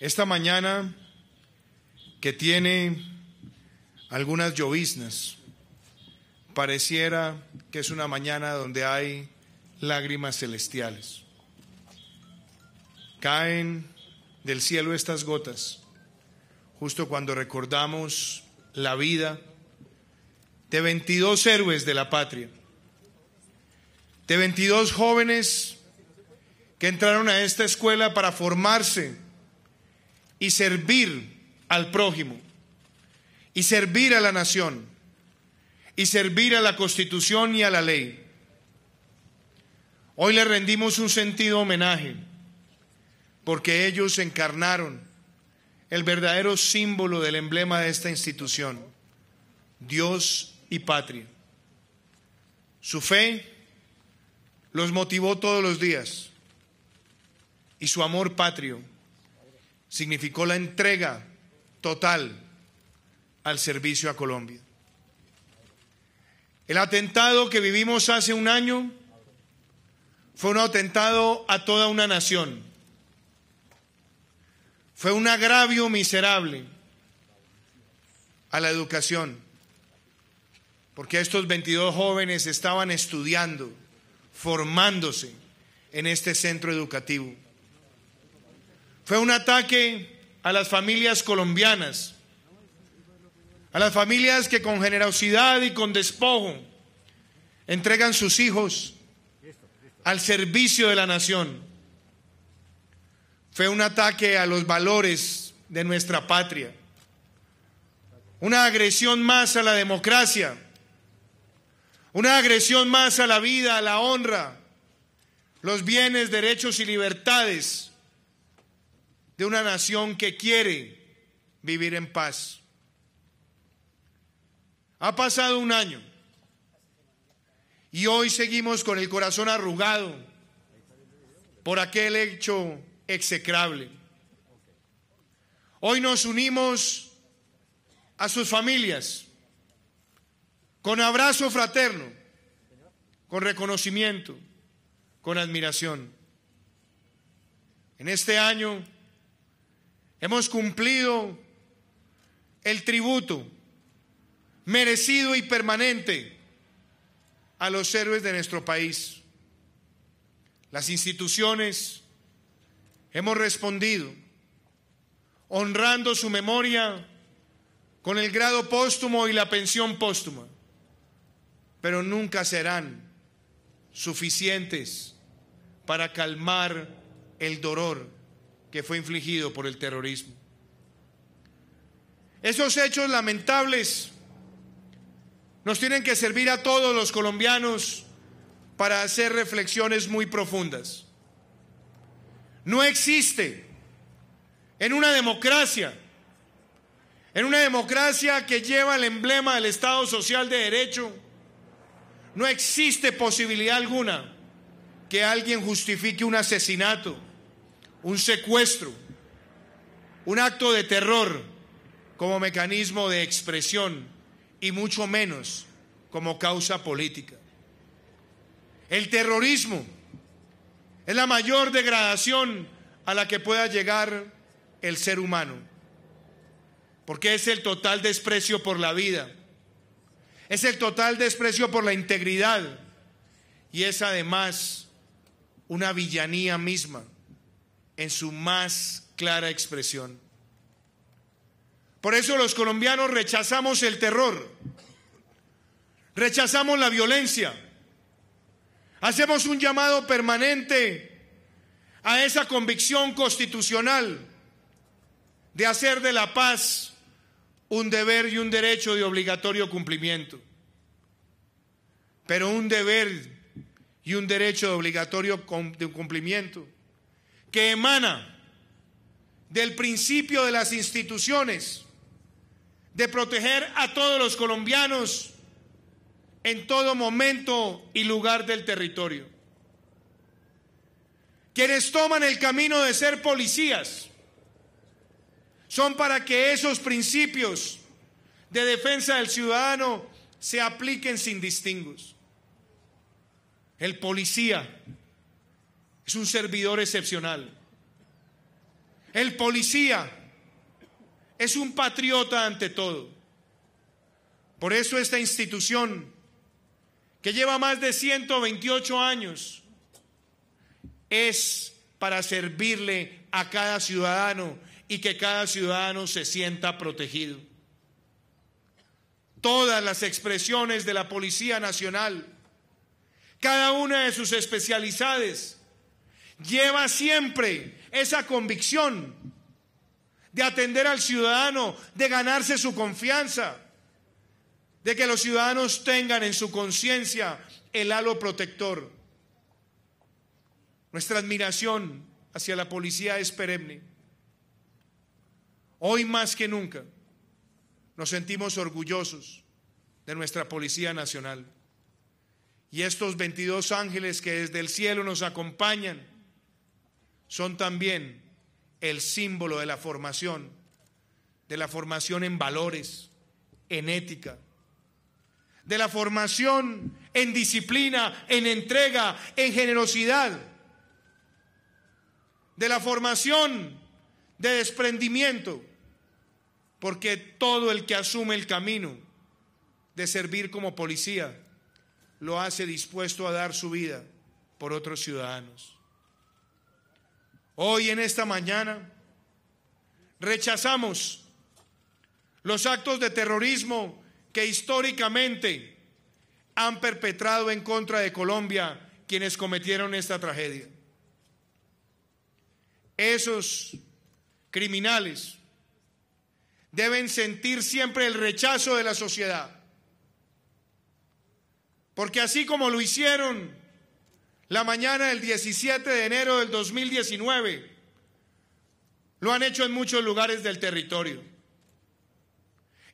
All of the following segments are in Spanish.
Esta mañana que tiene algunas lloviznas, pareciera que es una mañana donde hay lágrimas celestiales. Caen del cielo estas gotas justo cuando recordamos la vida de 22 héroes de la patria, de 22 jóvenes que entraron a esta escuela para formarse y servir al prójimo y servir a la nación y servir a la constitución y a la ley. Hoy le rendimos un sentido homenaje porque ellos encarnaron el verdadero símbolo del emblema de esta institución, Dios y patria. Su fe los motivó todos los días y su amor patrio significó la entrega total al servicio a Colombia. El atentado que vivimos hace un año fue un atentado a toda una nación. Fue un agravio miserable a la educación, porque estos 22 jóvenes estaban estudiando, formándose en este centro educativo. Fue un ataque a las familias colombianas, a las familias que con generosidad y con despojo entregan sus hijos al servicio de la nación. Fue un ataque a los valores de nuestra patria, una agresión más a la democracia, una agresión más a la vida, a la honra, los bienes, derechos y libertades de una nación que quiere vivir en paz. Ha pasado un año y hoy seguimos con el corazón arrugado por aquel hecho execrable. Hoy nos unimos a sus familias con abrazo fraterno, con reconocimiento, con admiración. En este año Hemos cumplido el tributo merecido y permanente a los héroes de nuestro país. Las instituciones hemos respondido honrando su memoria con el grado póstumo y la pensión póstuma, pero nunca serán suficientes para calmar el dolor que fue infligido por el terrorismo. Esos hechos lamentables nos tienen que servir a todos los colombianos para hacer reflexiones muy profundas. No existe en una democracia, en una democracia que lleva el emblema del Estado Social de Derecho, no existe posibilidad alguna que alguien justifique un asesinato un secuestro, un acto de terror como mecanismo de expresión y mucho menos como causa política. El terrorismo es la mayor degradación a la que pueda llegar el ser humano, porque es el total desprecio por la vida, es el total desprecio por la integridad y es además una villanía misma en su más clara expresión. Por eso los colombianos rechazamos el terror, rechazamos la violencia, hacemos un llamado permanente a esa convicción constitucional de hacer de la paz un deber y un derecho de obligatorio cumplimiento, pero un deber y un derecho de obligatorio cumplimiento que emana del principio de las instituciones, de proteger a todos los colombianos en todo momento y lugar del territorio. Quienes toman el camino de ser policías son para que esos principios de defensa del ciudadano se apliquen sin distinguos. El policía es un servidor excepcional. El policía es un patriota ante todo. Por eso esta institución, que lleva más de 128 años, es para servirle a cada ciudadano y que cada ciudadano se sienta protegido. Todas las expresiones de la Policía Nacional, cada una de sus especialidades, lleva siempre esa convicción de atender al ciudadano, de ganarse su confianza, de que los ciudadanos tengan en su conciencia el halo protector. Nuestra admiración hacia la policía es perenne. Hoy más que nunca nos sentimos orgullosos de nuestra Policía Nacional. Y estos 22 ángeles que desde el cielo nos acompañan son también el símbolo de la formación, de la formación en valores, en ética, de la formación en disciplina, en entrega, en generosidad, de la formación de desprendimiento, porque todo el que asume el camino de servir como policía lo hace dispuesto a dar su vida por otros ciudadanos. Hoy en esta mañana rechazamos los actos de terrorismo que históricamente han perpetrado en contra de Colombia quienes cometieron esta tragedia. Esos criminales deben sentir siempre el rechazo de la sociedad, porque así como lo hicieron la mañana del 17 de enero del 2019. Lo han hecho en muchos lugares del territorio.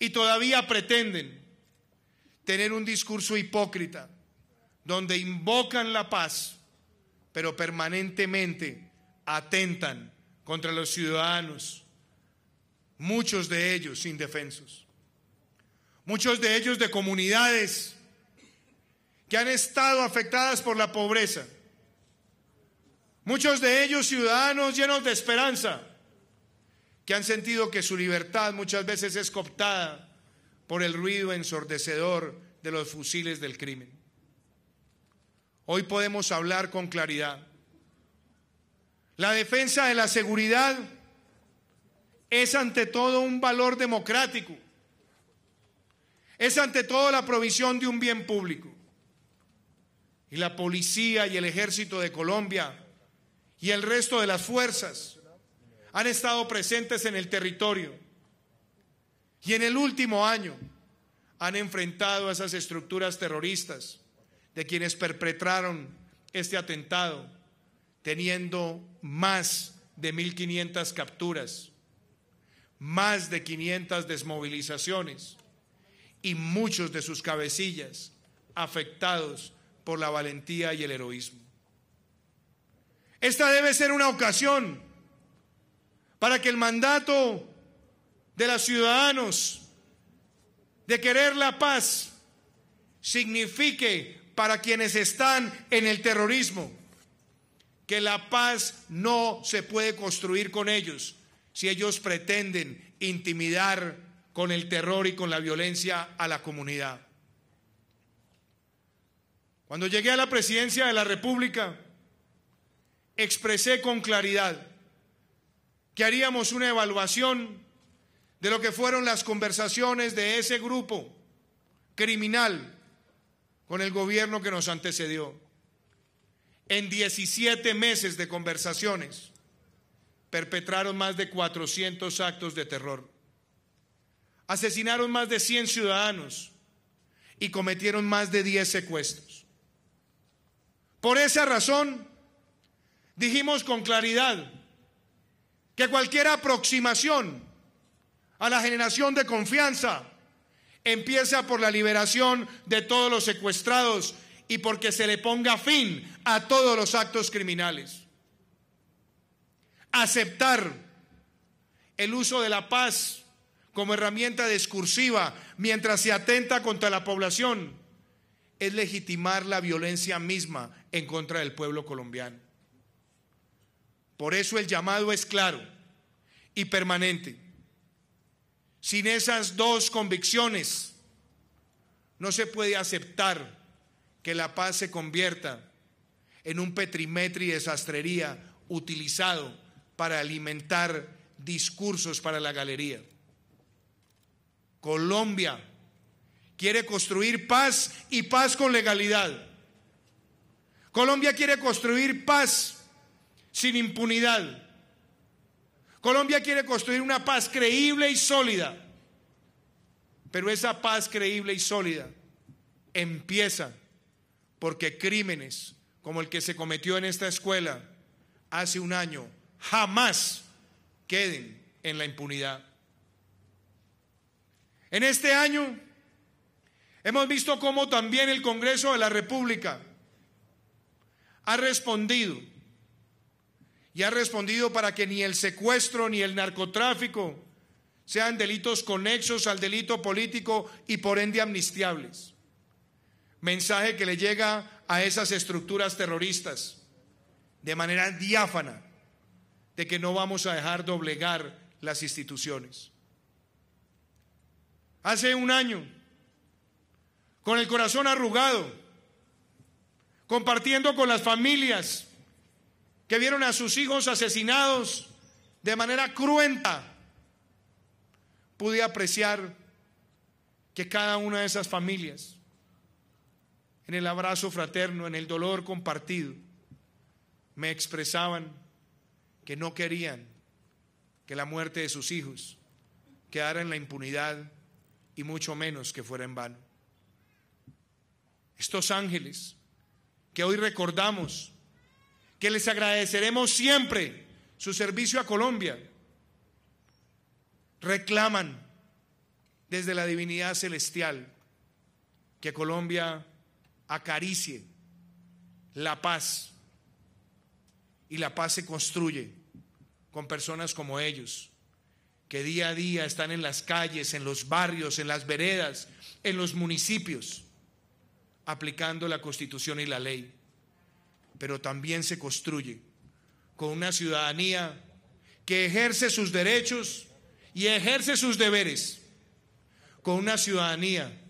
Y todavía pretenden tener un discurso hipócrita, donde invocan la paz, pero permanentemente atentan contra los ciudadanos, muchos de ellos indefensos, muchos de ellos de comunidades que han estado afectadas por la pobreza. Muchos de ellos ciudadanos llenos de esperanza, que han sentido que su libertad muchas veces es cooptada por el ruido ensordecedor de los fusiles del crimen. Hoy podemos hablar con claridad. La defensa de la seguridad es ante todo un valor democrático, es ante todo la provisión de un bien público y la policía y el ejército de Colombia y el resto de las fuerzas han estado presentes en el territorio y en el último año han enfrentado a esas estructuras terroristas de quienes perpetraron este atentado, teniendo más de 1.500 capturas, más de 500 desmovilizaciones y muchos de sus cabecillas afectados por la valentía y el heroísmo. Esta debe ser una ocasión para que el mandato de los ciudadanos de querer la paz signifique para quienes están en el terrorismo que la paz no se puede construir con ellos si ellos pretenden intimidar con el terror y con la violencia a la comunidad. Cuando llegué a la presidencia de la República, expresé con claridad que haríamos una evaluación de lo que fueron las conversaciones de ese grupo criminal con el gobierno que nos antecedió. En 17 meses de conversaciones perpetraron más de 400 actos de terror, asesinaron más de 100 ciudadanos y cometieron más de 10 secuestros. Por esa razón, dijimos con claridad que cualquier aproximación a la generación de confianza empieza por la liberación de todos los secuestrados y porque se le ponga fin a todos los actos criminales. Aceptar el uso de la paz como herramienta discursiva mientras se atenta contra la población es legitimar la violencia misma en contra del pueblo colombiano. Por eso el llamado es claro y permanente. Sin esas dos convicciones, no se puede aceptar que la paz se convierta en un petrimetri de sastrería utilizado para alimentar discursos para la galería. Colombia Quiere construir paz y paz con legalidad. Colombia quiere construir paz sin impunidad. Colombia quiere construir una paz creíble y sólida. Pero esa paz creíble y sólida empieza porque crímenes como el que se cometió en esta escuela hace un año jamás queden en la impunidad. En este año Hemos visto cómo también el Congreso de la República ha respondido y ha respondido para que ni el secuestro ni el narcotráfico sean delitos conexos al delito político y por ende amnistiables. Mensaje que le llega a esas estructuras terroristas de manera diáfana de que no vamos a dejar doblegar las instituciones. Hace un año con el corazón arrugado, compartiendo con las familias que vieron a sus hijos asesinados de manera cruenta, pude apreciar que cada una de esas familias, en el abrazo fraterno, en el dolor compartido, me expresaban que no querían que la muerte de sus hijos quedara en la impunidad y mucho menos que fuera en vano estos ángeles que hoy recordamos, que les agradeceremos siempre su servicio a Colombia, reclaman desde la divinidad celestial que Colombia acaricie la paz y la paz se construye con personas como ellos, que día a día están en las calles, en los barrios, en las veredas, en los municipios aplicando la constitución y la ley, pero también se construye con una ciudadanía que ejerce sus derechos y ejerce sus deberes, con una ciudadanía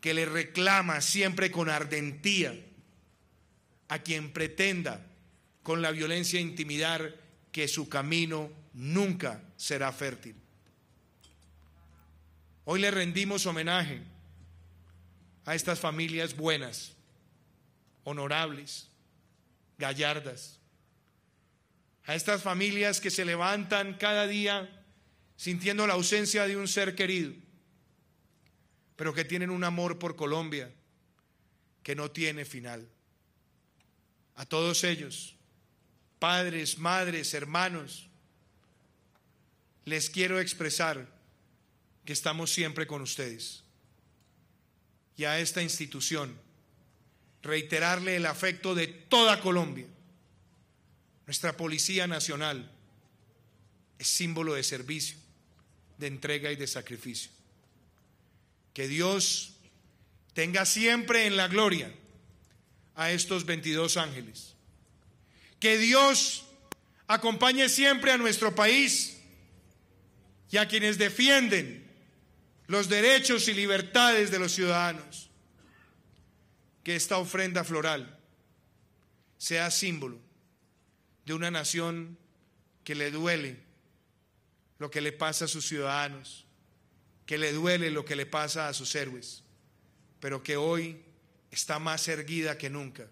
que le reclama siempre con ardentía a quien pretenda con la violencia intimidar que su camino nunca será fértil. Hoy le rendimos homenaje a estas familias buenas, honorables, gallardas, a estas familias que se levantan cada día sintiendo la ausencia de un ser querido, pero que tienen un amor por Colombia que no tiene final. A todos ellos, padres, madres, hermanos, les quiero expresar que estamos siempre con ustedes y a esta institución, reiterarle el afecto de toda Colombia. Nuestra Policía Nacional es símbolo de servicio, de entrega y de sacrificio. Que Dios tenga siempre en la gloria a estos 22 ángeles. Que Dios acompañe siempre a nuestro país y a quienes defienden los derechos y libertades de los ciudadanos. Que esta ofrenda floral sea símbolo de una nación que le duele lo que le pasa a sus ciudadanos, que le duele lo que le pasa a sus héroes, pero que hoy está más erguida que nunca